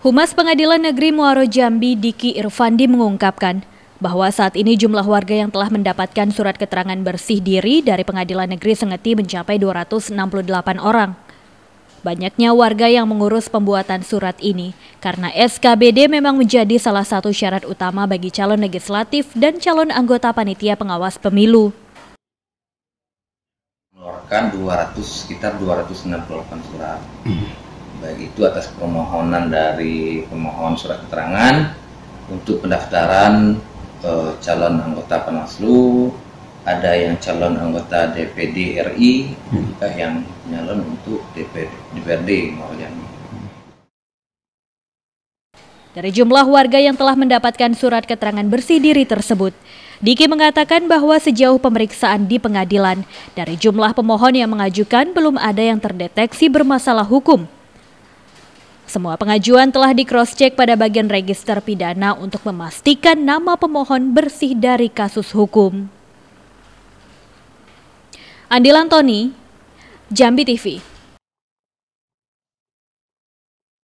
Humas Pengadilan Negeri Muaro Jambi Diki Irfandi mengungkapkan bahwa saat ini jumlah warga yang telah mendapatkan surat keterangan bersih diri dari Pengadilan Negeri Sengeti mencapai 268 orang. Banyaknya warga yang mengurus pembuatan surat ini karena SKBD memang menjadi salah satu syarat utama bagi calon legislatif dan calon anggota panitia pengawas pemilu. Mengeluarkan 200 sekitar 268 surat. Hmm baik itu atas permohonan dari pemohon surat keterangan untuk pendaftaran e, calon anggota Panwaslu, ada yang calon anggota DPD RI, hmm. juga hmm. yang calon untuk DPD, DPRD yang Dari jumlah warga yang telah mendapatkan surat keterangan bersih diri tersebut, Diki mengatakan bahwa sejauh pemeriksaan di pengadilan, dari jumlah pemohon yang mengajukan belum ada yang terdeteksi bermasalah hukum semua pengajuan telah di cross-check pada bagian register pidana untuk memastikan nama pemohon bersih dari kasus hukum. Andilan Tony, Jambi TV.